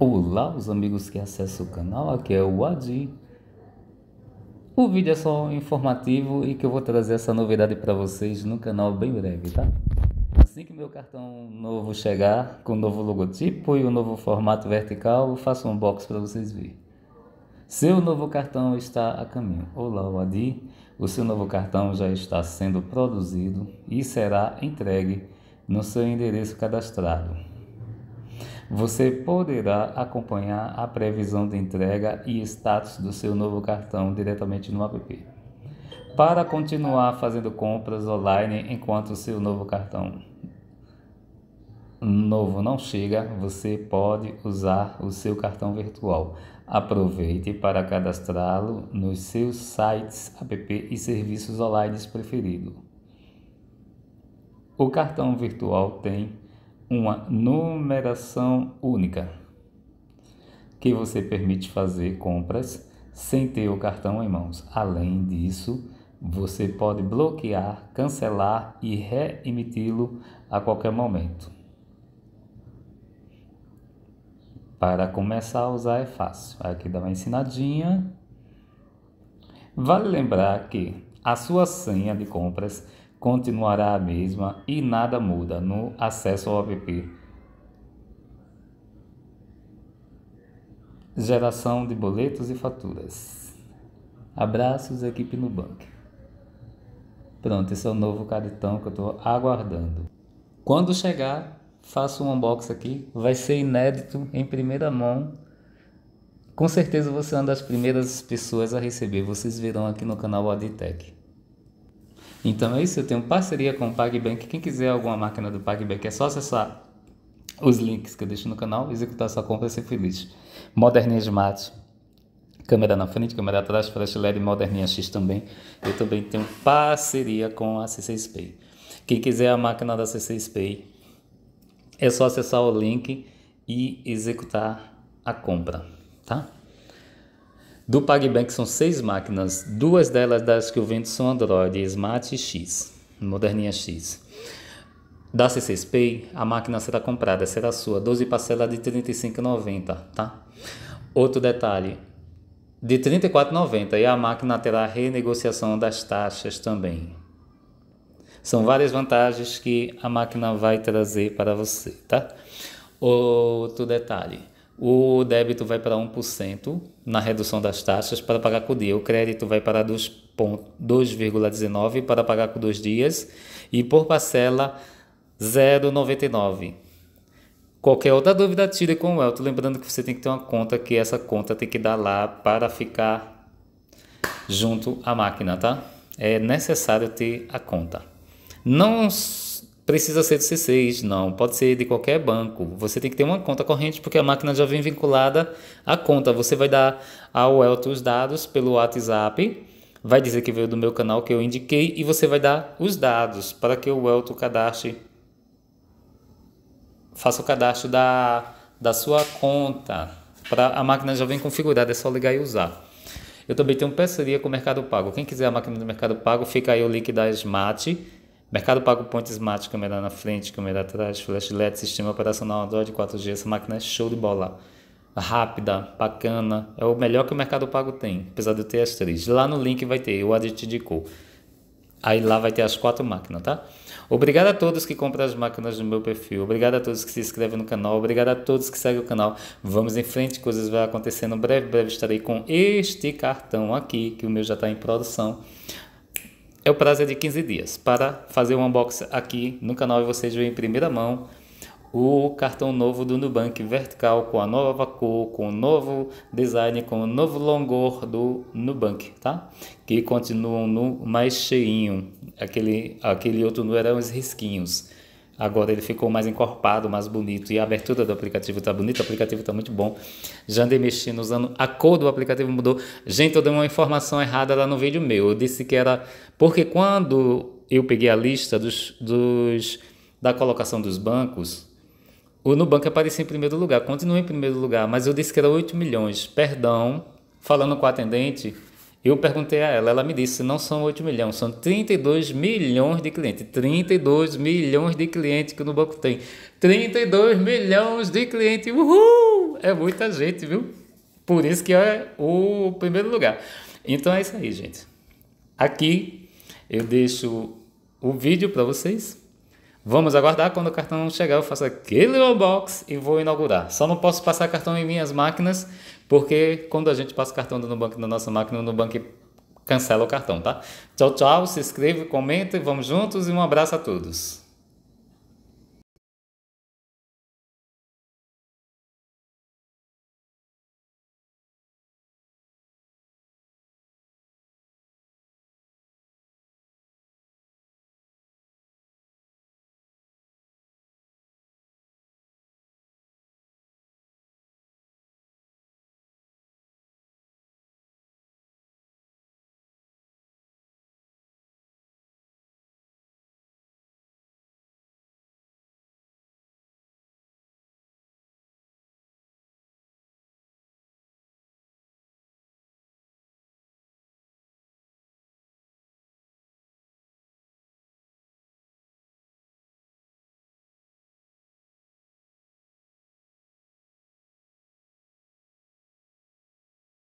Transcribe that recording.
Olá, os amigos que acessam o canal, aqui é o Adi. O vídeo é só informativo e que eu vou trazer essa novidade para vocês no canal bem breve, tá? Assim que meu cartão novo chegar, com o novo logotipo e o novo formato vertical, eu faço um box para vocês verem. Seu novo cartão está a caminho. Olá, Wadi. O seu novo cartão já está sendo produzido e será entregue no seu endereço cadastrado. Você poderá acompanhar a previsão de entrega e status do seu novo cartão diretamente no app. Para continuar fazendo compras online enquanto o seu novo cartão novo não chega, você pode usar o seu cartão virtual. Aproveite para cadastrá-lo nos seus sites, app e serviços online preferidos. O cartão virtual tem uma numeração única que você permite fazer compras sem ter o cartão em mãos. Além disso, você pode bloquear, cancelar e reemiti-lo a qualquer momento. Para começar a usar é fácil. Aqui dá uma ensinadinha. Vale lembrar que a sua senha de compras continuará a mesma e nada muda no acesso ao app. Geração de boletos e faturas. Abraços, equipe no banco. Pronto, esse é o novo cartão que eu estou aguardando. Quando chegar, faço um unboxing aqui. Vai ser inédito, em primeira mão. Com certeza você é uma das primeiras pessoas a receber. Vocês verão aqui no canal Aditech. Então é isso, eu tenho parceria com o PagBank. Quem quiser alguma máquina do PagBank é só acessar os links que eu deixo no canal, executar sua compra e ser feliz. Moderninha de mate, câmera na frente, câmera atrás, flash LED, moderninha X também. Eu também tenho parceria com a C6 Pay. Quem quiser a máquina da C6 Pay, é só acessar o link e executar a compra, tá? Do PagBank são seis máquinas, duas delas das que eu vendo são Android, Smart X, Moderninha X. Da C6 Pay, a máquina será comprada, será sua, 12 parcelas de R$ 35,90, tá? Outro detalhe, de R$ 34,90 e a máquina terá renegociação das taxas também, são várias vantagens que a máquina vai trazer para você, tá? Outro detalhe. O débito vai para 1% na redução das taxas para pagar com o dia. O crédito vai para 2,19 para pagar com dois dias e por parcela 0,99. Qualquer outra dúvida, tire com o Elton. Lembrando que você tem que ter uma conta, que essa conta tem que dar lá para ficar junto à máquina, tá? É necessário ter a conta. Não precisa ser do C6, não. Pode ser de qualquer banco. Você tem que ter uma conta corrente porque a máquina já vem vinculada à conta. Você vai dar ao Elton os dados pelo WhatsApp. Vai dizer que veio do meu canal que eu indiquei e você vai dar os dados para que o Elton cadastre. Faça o cadastro da, da sua conta. Pra, a máquina já vem configurada, é só ligar e usar. Eu também tenho parceria com o Mercado Pago. Quem quiser a máquina do Mercado Pago, fica aí o link da Smart Mercado Pago Ponte Smart, câmera na frente, câmera atrás, flash LED, sistema operacional Android 4G, essa máquina é show de bola. Rápida, bacana, é o melhor que o Mercado Pago tem, apesar de eu ter as três. Lá no link vai ter, o Adit indicou. Aí lá vai ter as quatro máquinas, tá? Obrigado a todos que compram as máquinas no meu perfil. Obrigado a todos que se inscrevem no canal. Obrigado a todos que seguem o canal. Vamos em frente, coisas vão acontecendo. Breve, breve estarei com este cartão aqui, que o meu já está em produção. É o prazo é de 15 dias para fazer um unboxing aqui no canal e vocês veem em primeira mão o cartão novo do Nubank vertical com a nova cor, com o novo design, com o novo longor do Nubank, tá? Que continuam no mais cheinho, aquele, aquele outro nu eram os risquinhos. Agora ele ficou mais encorpado, mais bonito. E a abertura do aplicativo está bonita, o aplicativo está muito bom. andei mexendo, usando a cor do aplicativo mudou. Gente, eu dei uma informação errada lá no vídeo meu. Eu disse que era. Porque quando eu peguei a lista dos, dos da colocação dos bancos, o Nubank aparecia em primeiro lugar, continua em primeiro lugar, mas eu disse que era 8 milhões. Perdão, falando com o atendente, eu perguntei a ela, ela me disse, não são 8 milhões, são 32 milhões de clientes. 32 milhões de clientes que o banco tem. 32 milhões de clientes, uhul! É muita gente, viu? Por isso que é o primeiro lugar. Então é isso aí, gente. Aqui eu deixo o vídeo para vocês. Vamos aguardar quando o cartão chegar, eu faço aquele unbox e vou inaugurar. Só não posso passar cartão em minhas máquinas porque quando a gente passa o cartão no banco na nossa máquina, o banco cancela o cartão, tá? Tchau, tchau, se inscreve comenta, vamos juntos e um abraço a todos.